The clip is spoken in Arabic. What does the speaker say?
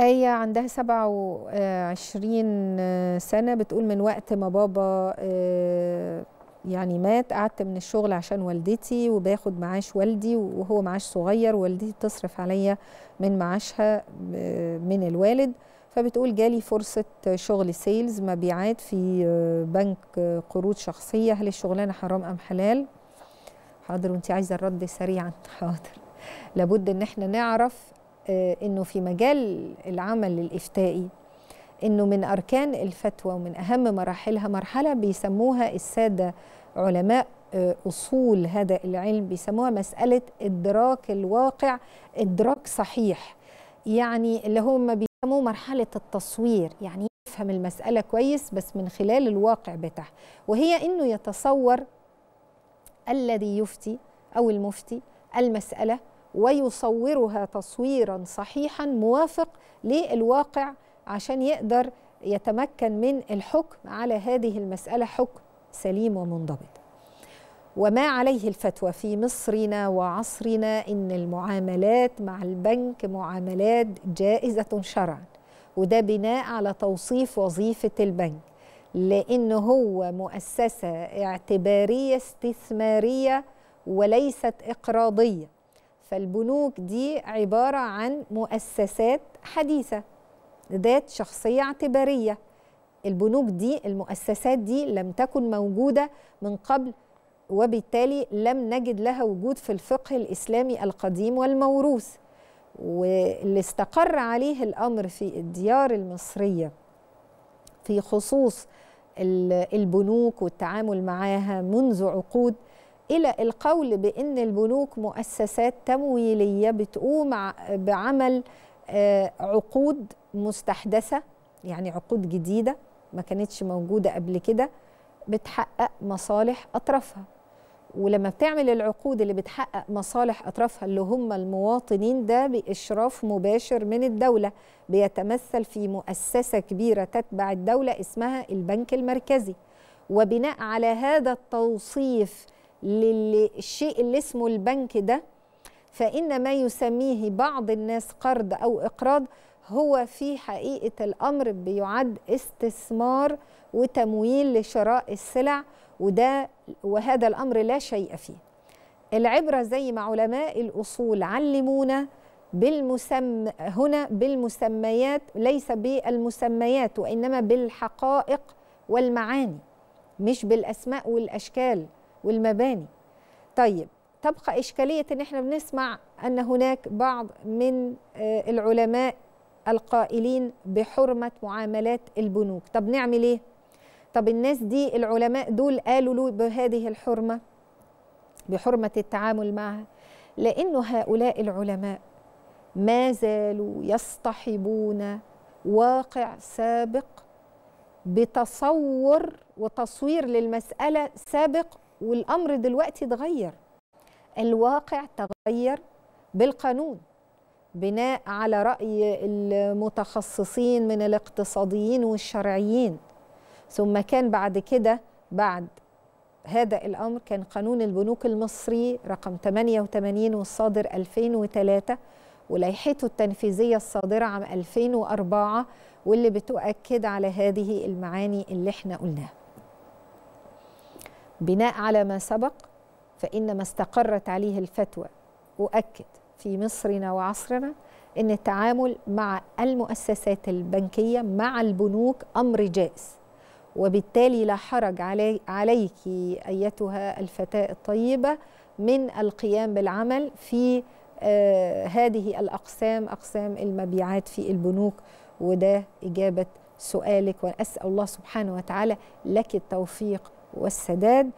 آية عندها 27 آه، سنة بتقول من وقت ما بابا آه، يعني مات قعدت من الشغل عشان والدتي وباخد معاش والدي وهو معاش صغير والدتي تصرف عليا من معاشها آه، من الوالد فبتقول جالي فرصة شغل سيلز مبيعات في بنك قروض شخصية هل الشغلانة حرام أم حلال؟ حاضر وانت عايزة الرد سريعا حاضر لابد ان احنا نعرف آه، انه في مجال العمل الافتائي انه من اركان الفتوى ومن اهم مراحلها مرحله بيسموها الساده علماء آه، اصول هذا العلم بيسموها مساله ادراك الواقع ادراك صحيح يعني اللي هم بيسموه مرحله التصوير يعني يفهم المساله كويس بس من خلال الواقع بتاعها وهي انه يتصور الذي يفتي او المفتي المساله ويصورها تصويرا صحيحا موافق للواقع عشان يقدر يتمكن من الحكم على هذه المسألة حكم سليم ومنضبط وما عليه الفتوى في مصرنا وعصرنا ان المعاملات مع البنك معاملات جائزه شرعا وده بناء على توصيف وظيفه البنك لان هو مؤسسه اعتباريه استثماريه وليست اقراضيه فالبنوك دي عبارة عن مؤسسات حديثة ذات شخصية اعتبارية البنوك دي المؤسسات دي لم تكن موجودة من قبل وبالتالي لم نجد لها وجود في الفقه الإسلامي القديم والموروث واللي استقر عليه الأمر في الديار المصرية في خصوص البنوك والتعامل معاها منذ عقود إلى القول بأن البنوك مؤسسات تمويلية بتقوم بعمل آه، عقود مستحدثة يعني عقود جديدة ما كانتش موجودة قبل كده بتحقق مصالح أطرافها ولما بتعمل العقود اللي بتحقق مصالح أطرافها اللي هم المواطنين ده بإشراف مباشر من الدولة بيتمثل في مؤسسة كبيرة تتبع الدولة اسمها البنك المركزي وبناء على هذا التوصيف للشيء اللي اسمه البنك ده فإن ما يسميه بعض الناس قرض أو إقراض هو في حقيقة الأمر بيعد استثمار وتمويل لشراء السلع وده وهذا الأمر لا شيء فيه العبرة زي ما علماء الأصول علمونا بالمسم هنا بالمسميات ليس بالمسميات وإنما بالحقائق والمعاني مش بالأسماء والأشكال والمباني طيب تبقى إشكالية أن احنا بنسمع أن هناك بعض من آه، العلماء القائلين بحرمة معاملات البنوك طب نعمل إيه؟ طب الناس دي العلماء دول قالوا له بهذه الحرمة بحرمة التعامل معها لأن هؤلاء العلماء ما زالوا يصطحبون واقع سابق بتصور وتصوير للمسألة سابق والامر دلوقتي اتغير الواقع تغير بالقانون بناء على راي المتخصصين من الاقتصاديين والشرعيين ثم كان بعد كده بعد هذا الأمر كان قانون البنوك المصري رقم 88 والصادر 2003 ولايحته التنفيذية الصادرة عام 2004 واللي بتؤكد على هذه المعاني اللي احنا قلناها بناء على ما سبق فإن ما استقرت عليه الفتوى أؤكد في مصرنا وعصرنا أن التعامل مع المؤسسات البنكية مع البنوك أمر جائز وبالتالي لا حرج علي عليك أيتها الفتاة الطيبة من القيام بالعمل في آه هذه الأقسام أقسام المبيعات في البنوك وده إجابة سؤالك وأسأل الله سبحانه وتعالى لك التوفيق والسداد